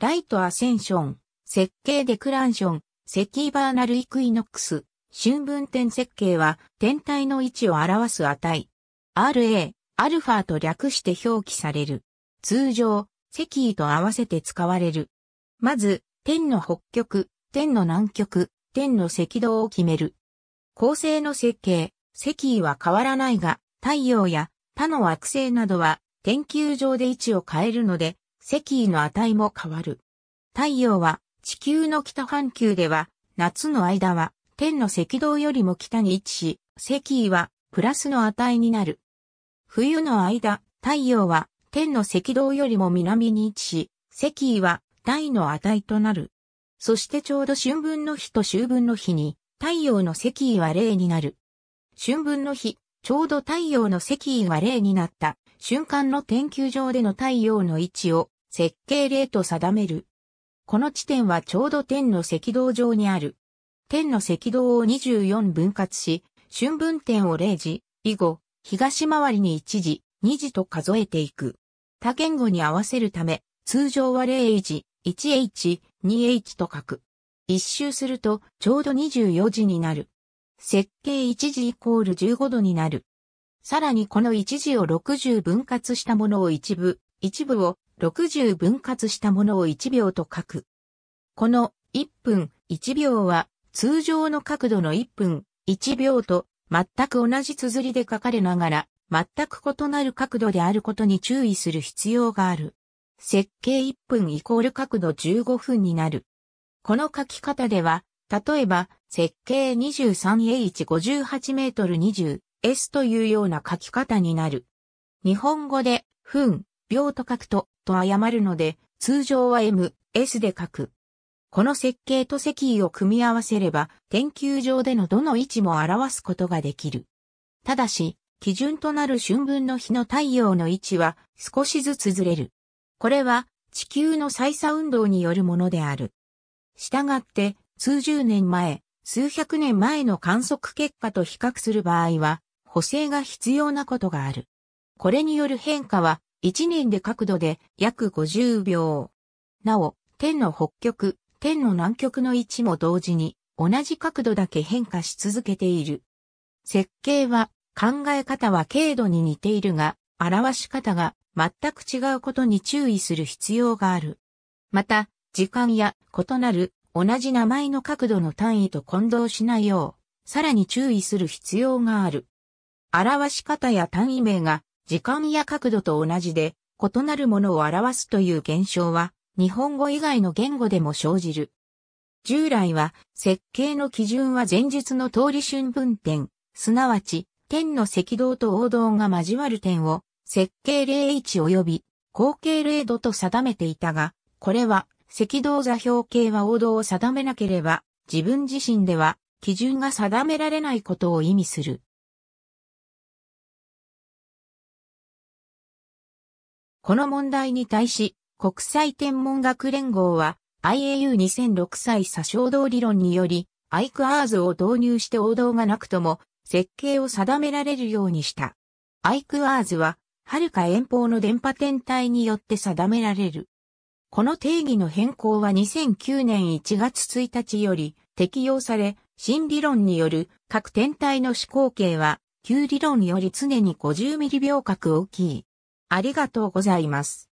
ライトアセンション、設計デクランション、セキーバーナルイクイノックス、春分点設計は天体の位置を表す値。RA、アルファと略して表記される。通常、石位と合わせて使われる。まず、天の北極、天の南極、天の赤道を決める。恒星の設計、石位は変わらないが、太陽や他の惑星などは、天球上で位置を変えるので、石位の値も変わる。太陽は地球の北半球では夏の間は天の赤道よりも北に位置し、石位はプラスの値になる。冬の間、太陽は天の赤道よりも南に位置し、石位は大の値となる。そしてちょうど春分の日と秋分の日に、太陽の石位は0になる。春分の日、ちょうど太陽の石位は0になった瞬間の天球上での太陽の位置を設計例と定める。この地点はちょうど天の赤道上にある。天の赤道を24分割し、春分点を0時、以後、東回りに1時、2時と数えていく。多言語に合わせるため、通常は0時、1h、2h と書く。一周すると、ちょうど24時になる。設計1時イコール15度になる。さらにこの1時を60分割したものを一部、一部を60分割したものを1秒と書く。この1分1秒は通常の角度の1分1秒と全く同じ綴りで書かれながら全く異なる角度であることに注意する必要がある。設計1分イコール角度15分になる。この書き方では、例えば、設計 23H58m20S というような書き方になる。日本語で、分、秒と書くと、と誤るので、通常は M、S で書く。この設計と石位を組み合わせれば、研究上でのどの位置も表すことができる。ただし、基準となる春分の日の太陽の位置は少しずつずれる。これは地球の再差運動によるものである。したがって、数十年前、数百年前の観測結果と比較する場合は、補正が必要なことがある。これによる変化は1年で角度で約50秒。なお、天の北極、天の南極の位置も同時に同じ角度だけ変化し続けている。設計は考え方は軽度に似ているが、表し方が全く違うことに注意する必要がある。また、時間や異なる同じ名前の角度の単位と混同しないよう、さらに注意する必要がある。表し方や単位名が時間や角度と同じで異なるものを表すという現象は日本語以外の言語でも生じる。従来は設計の基準は前述の通り春分点、すなわち点の赤道と王道が交わる点を設計例1及び後継例度と定めていたが、これは赤道座標系は王道を定めなければ自分自身では基準が定められないことを意味する。この問題に対し、国際天文学連合は IAU2006 歳詐称道理論により、アイクアーズを導入して王道がなくとも、設計を定められるようにした。アイクアーズは、遥か遠方の電波天体によって定められる。この定義の変更は2009年1月1日より適用され、新理論による各天体の視光形は、旧理論より常に5 0ミリ秒角大きい。ありがとうございます。